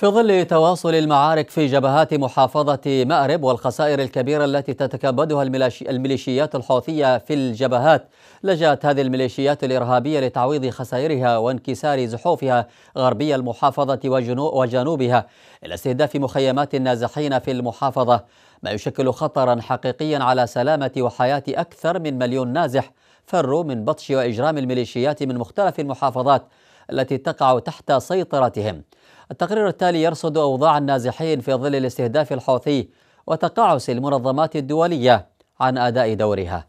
في ظل تواصل المعارك في جبهات محافظة مأرب والخسائر الكبيرة التي تتكبدها الميليشيات الحوثية في الجبهات لجأت هذه الميليشيات الإرهابية لتعويض خسائرها وانكسار زحوفها غربي المحافظة وجنوبها إلى استهداف مخيمات النازحين في المحافظة ما يشكل خطرا حقيقيا على سلامة وحياة أكثر من مليون نازح فروا من بطش وإجرام الميليشيات من مختلف المحافظات التي تقع تحت سيطرتهم التقرير التالي يرصد أوضاع النازحين في ظل الاستهداف الحوثي وتقاعس المنظمات الدولية عن أداء دورها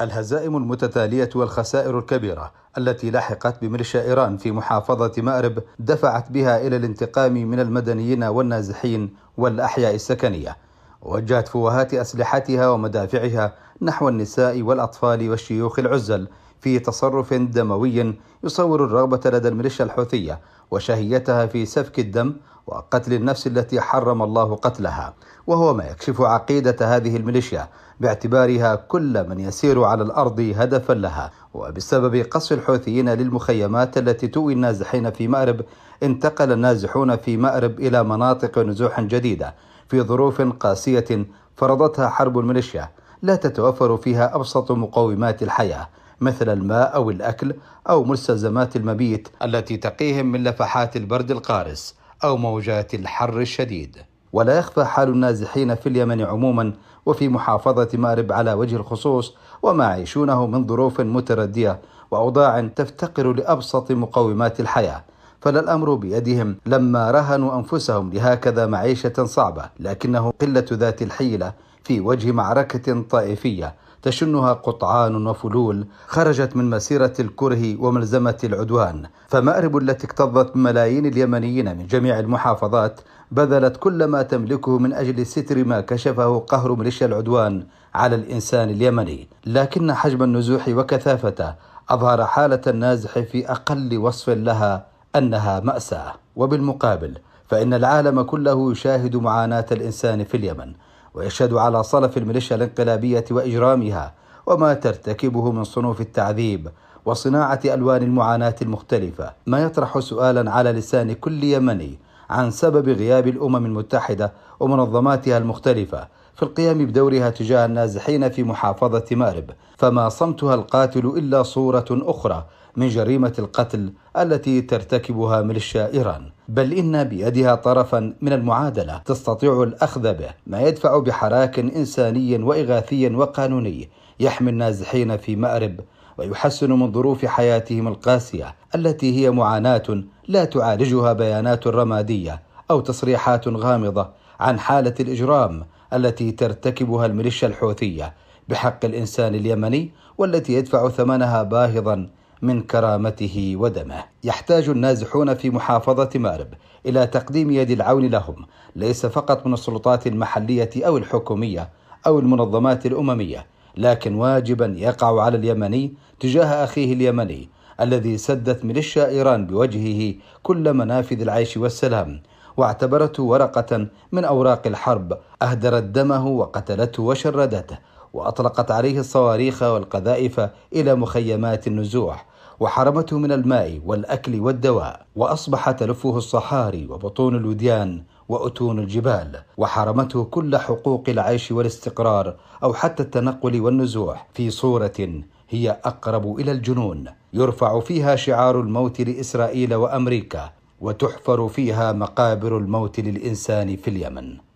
الهزائم المتتالية والخسائر الكبيرة التي لحقت بميليشيا إيران في محافظة مأرب دفعت بها إلى الانتقام من المدنيين والنازحين والأحياء السكنية وجهت فوهات أسلحتها ومدافعها نحو النساء والأطفال والشيوخ العزل في تصرف دموي يصور الرغبة لدى الميليشيا الحوثية وشهيتها في سفك الدم وقتل النفس التي حرم الله قتلها وهو ما يكشف عقيدة هذه الميليشيا باعتبارها كل من يسير على الأرض هدفا لها وبسبب قصف الحوثيين للمخيمات التي تؤوي النازحين في مأرب انتقل النازحون في مأرب إلى مناطق نزوح جديدة في ظروف قاسية فرضتها حرب الميليشيا لا تتوفر فيها أبسط مقومات الحياة مثل الماء أو الأكل أو مستلزمات المبيت التي تقيهم من لفحات البرد القارس أو موجات الحر الشديد ولا يخفى حال النازحين في اليمن عموما وفي محافظة مأرب على وجه الخصوص وما يعيشونه من ظروف متردية وأوضاع تفتقر لأبسط مقومات الحياة فلا الأمر بيدهم لما رهنوا أنفسهم لهكذا معيشة صعبة لكنه قلة ذات الحيلة في وجه معركة طائفية تشنها قطعان وفلول خرجت من مسيرة الكره وملزمة العدوان فمأرب التي اكتظت ملايين اليمنيين من جميع المحافظات بذلت كل ما تملكه من أجل ستر ما كشفه قهر ميليشيا العدوان على الإنسان اليمني لكن حجم النزوح وكثافته أظهر حالة النازح في أقل وصف لها انها ماساه وبالمقابل فان العالم كله يشاهد معاناه الانسان في اليمن ويشهد على صلف الميليشيا الانقلابيه واجرامها وما ترتكبه من صنوف التعذيب وصناعه الوان المعاناه المختلفه ما يطرح سؤالا على لسان كل يمني عن سبب غياب الامم المتحده ومنظماتها المختلفه في القيام بدورها تجاه النازحين في محافظه مارب فما صمتها القاتل الا صوره اخرى من جريمه القتل التي ترتكبها ميليشيا ايران بل ان بيدها طرفا من المعادله تستطيع الاخذ به ما يدفع بحراك انساني واغاثي وقانوني يحمي النازحين في مارب ويحسن من ظروف حياتهم القاسيه التي هي معاناه لا تعالجها بيانات رماديه او تصريحات غامضه عن حاله الاجرام التي ترتكبها الميليشيا الحوثيه بحق الانسان اليمني والتي يدفع ثمنها باهظا من كرامته ودمه. يحتاج النازحون في محافظة مأرب إلى تقديم يد العون لهم، ليس فقط من السلطات المحلية أو الحكومية أو المنظمات الأممية، لكن واجبا يقع على اليمني تجاه أخيه اليمني الذي سدت ميليشيا إيران بوجهه كل منافذ العيش والسلام واعتبرته ورقة من أوراق الحرب أهدرت دمه وقتلته وشردته وأطلقت عليه الصواريخ والقذائف إلى مخيمات النزوح وحرمته من الماء والأكل والدواء وأصبح تلفه الصحاري وبطون الوديان وأتون الجبال وحرمته كل حقوق العيش والاستقرار أو حتى التنقل والنزوح في صورة هي أقرب إلى الجنون يرفع فيها شعار الموت لإسرائيل وأمريكا وتحفر فيها مقابر الموت للإنسان في اليمن